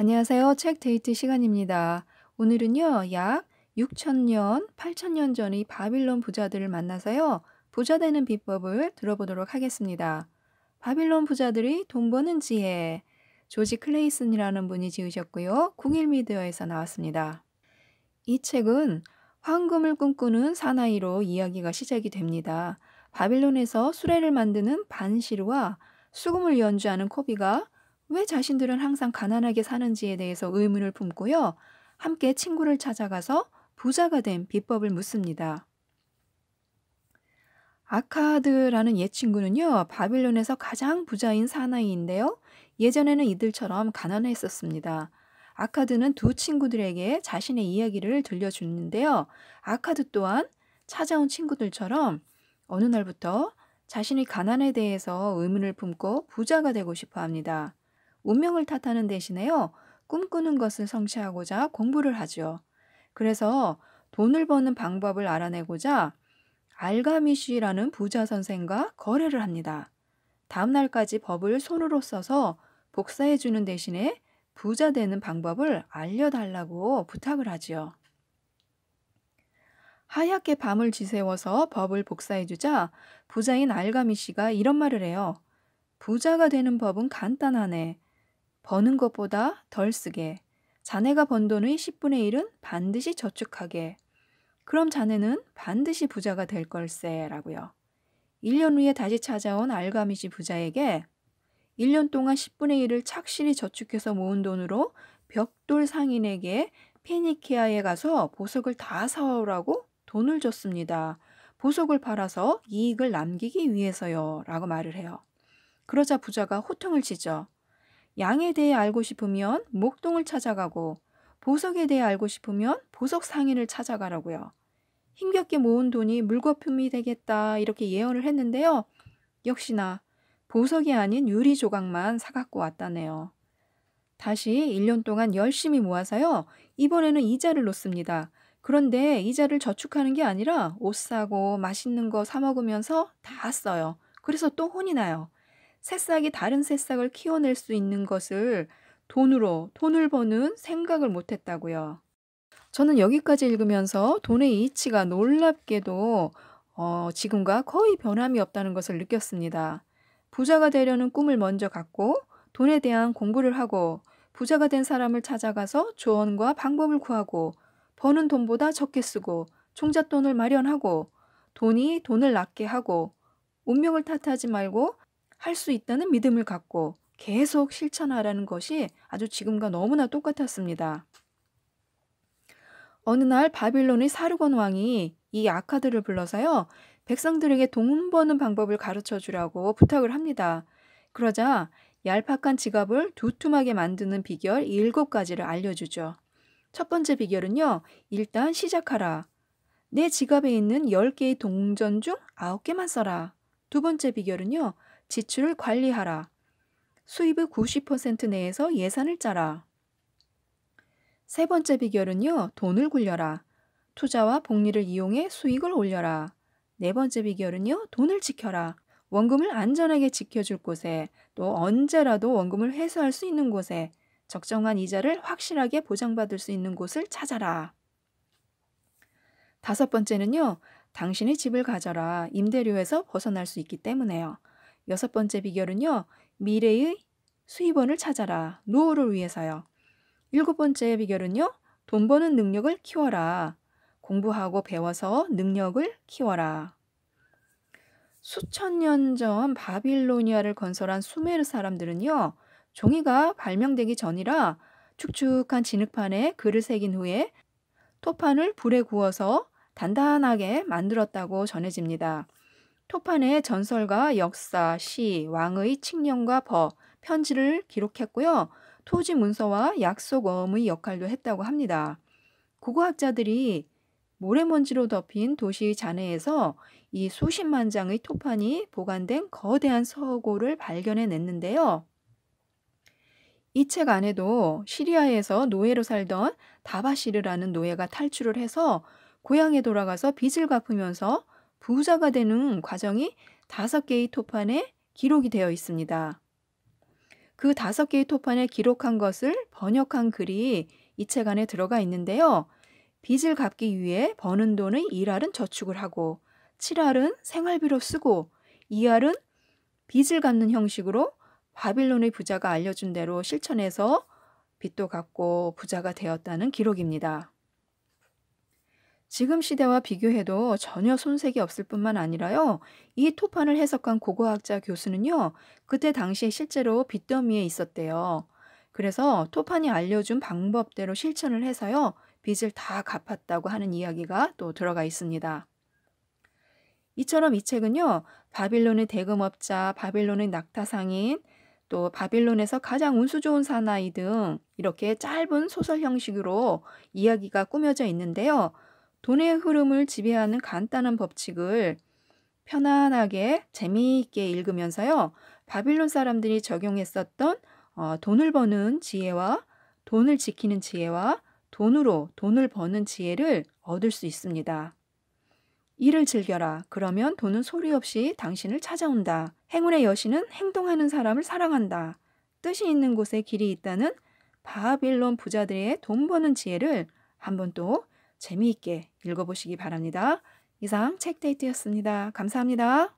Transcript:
안녕하세요. 책 데이트 시간입니다. 오늘은요, 약6천년8천년 전의 바빌론 부자들을 만나서요, 부자 되는 비법을 들어보도록 하겠습니다. 바빌론 부자들이 돈 버는 지혜. 조지 클레이슨이라는 분이 지으셨고요. 궁일미디어에서 나왔습니다. 이 책은 황금을 꿈꾸는 사나이로 이야기가 시작이 됩니다. 바빌론에서 수레를 만드는 반시르와 수금을 연주하는 코비가 왜 자신들은 항상 가난하게 사는지에 대해서 의문을 품고요. 함께 친구를 찾아가서 부자가 된 비법을 묻습니다. 아카드라는 옛 친구는요, 바빌론에서 가장 부자인 사나이인데요. 예전에는 이들처럼 가난했었습니다. 아카드는 두 친구들에게 자신의 이야기를 들려주는데요. 아카드 또한 찾아온 친구들처럼 어느 날부터 자신의 가난에 대해서 의문을 품고 부자가 되고 싶어 합니다. 운명을 탓하는 대신에요. 꿈꾸는 것을 성취하고자 공부를 하죠. 그래서 돈을 버는 방법을 알아내고자 알가미쉬라는 부자 선생과 거래를 합니다. 다음 날까지 법을 손으로 써서 복사해 주는 대신에 부자 되는 방법을 알려달라고 부탁을 하지요. 하얗게 밤을 지새워서 법을 복사해 주자 부자인 알가미 씨가 이런 말을 해요. 부자가 되는 법은 간단하네. 버는 것보다 덜 쓰게. 자네가 번 돈의 10분의 1은 반드시 저축하게. 그럼 자네는 반드시 부자가 될 걸세라고요. 1년 후에 다시 찾아온 알가미지 부자에게 1년 동안 10분의 1을 착실히 저축해서 모은 돈으로 벽돌 상인에게 페니키아에 가서 보석을 다 사오라고 돈을 줬습니다. 보석을 팔아서 이익을 남기기 위해서요. 라고 말을 해요. 그러자 부자가 호통을 치죠. 양에 대해 알고 싶으면 목동을 찾아가고 보석에 대해 알고 싶으면 보석 상인을 찾아가라고요. 힘겹게 모은 돈이 물거품이 되겠다 이렇게 예언을 했는데요. 역시나 보석이 아닌 유리 조각만 사갖고 왔다네요. 다시 1년 동안 열심히 모아서요. 이번에는 이자를 놓습니다. 그런데 이자를 저축하는 게 아니라 옷 사고 맛있는 거 사 먹으면서 다 써요. 그래서 또 혼이 나요. 새싹이 다른 새싹을 키워낼 수 있는 것을 돈으로 돈을 버는 생각을 못했다고요. 저는 여기까지 읽으면서 돈의 이치가 놀랍게도 어, 지금과 거의 변함이 없다는 것을 느꼈습니다. 부자가 되려는 꿈을 먼저 갖고 돈에 대한 공부를 하고 부자가 된 사람을 찾아가서 조언과 방법을 구하고 버는 돈보다 적게 쓰고 종잣돈을 마련하고 돈이 돈을 낮게 하고 운명을 탓하지 말고 할수 있다는 믿음을 갖고 계속 실천하라는 것이 아주 지금과 너무나 똑같았습니다. 어느 날 바빌론의 사르곤 왕이 이아카드를 불러서요. 백성들에게 돈 버는 방법을 가르쳐 주라고 부탁을 합니다. 그러자 얄팍한 지갑을 두툼하게 만드는 비결 7가지를 알려주죠. 첫 번째 비결은요. 일단 시작하라. 내 지갑에 있는 10개의 동전 중 9개만 써라. 두 번째 비결은요. 지출을 관리하라. 수입의 90% 내에서 예산을 짜라. 세 번째 비결은요, 돈을 굴려라. 투자와 복리를 이용해 수익을 올려라. 네 번째 비결은요, 돈을 지켜라. 원금을 안전하게 지켜줄 곳에, 또 언제라도 원금을 회수할 수 있는 곳에, 적정한 이자를 확실하게 보장받을 수 있는 곳을 찾아라. 다섯 번째는요, 당신의 집을 가져라. 임대료에서 벗어날 수 있기 때문에요. 여섯 번째 비결은요. 미래의 수입원을 찾아라. 노후를 위해서요. 일곱 번째 비결은요. 돈 버는 능력을 키워라. 공부하고 배워서 능력을 키워라. 수천 년 전 바빌로니아를 건설한 수메르 사람들은요. 종이가 발명되기 전이라 축축한 진흙판에 글을 새긴 후에 토판을 불에 구워서 단단하게 만들었다고 전해집니다. 토판에 전설과 역사, 시, 왕의 칙령과 법, 편지를 기록했고요. 토지 문서와 약속어음의 역할도 했다고 합니다. 고고학자들이 모래먼지로 덮인 도시 잔해에서 이 수십만 장의 토판이 보관된 거대한 서고를 발견해 냈는데요. 이 책 안에도 시리아에서 노예로 살던 다바시르라는 노예가 탈출을 해서 고향에 돌아가서 빚을 갚으면서 부자가 되는 과정이 다섯 개의 토판에 기록이 되어 있습니다. 그 다섯 개의 토판에 기록한 것을 번역한 글이 이 책 안에 들어가 있는데요. 빚을 갚기 위해 버는 돈의 1알은 저축을 하고 7알은 생활비로 쓰고 2알은 빚을 갚는 형식으로 바빌론의 부자가 알려준 대로 실천해서 빚도 갚고 부자가 되었다는 기록입니다. 지금 시대와 비교해도 전혀 손색이 없을 뿐만 아니라요. 이 토판을 해석한 고고학자 교수는요. 그때 당시에 실제로 빚더미에 있었대요. 그래서 토판이 알려준 방법대로 실천을 해서요. 빚을 다 갚았다고 하는 이야기가 또 들어가 있습니다. 이처럼 이 책은요. 바빌론의 대금업자, 바빌론의 낙타상인, 또 바빌론에서 가장 운수 좋은 사나이 등 이렇게 짧은 소설 형식으로 이야기가 꾸며져 있는데요. 돈의 흐름을 지배하는 간단한 법칙을 편안하게 재미있게 읽으면서요. 바빌론 사람들이 적용했었던 어, 돈을 버는 지혜와 돈을 지키는 지혜와 돈으로 돈을 버는 지혜를 얻을 수 있습니다. 일을 즐겨라. 그러면 돈은 소리 없이 당신을 찾아온다. 행운의 여신은 행동하는 사람을 사랑한다. 뜻이 있는 곳에 길이 있다는 바빌론 부자들의 돈 버는 지혜를 한번 또 재미있게 읽어보시기 바랍니다. 이상 책데이트였습니다. 감사합니다.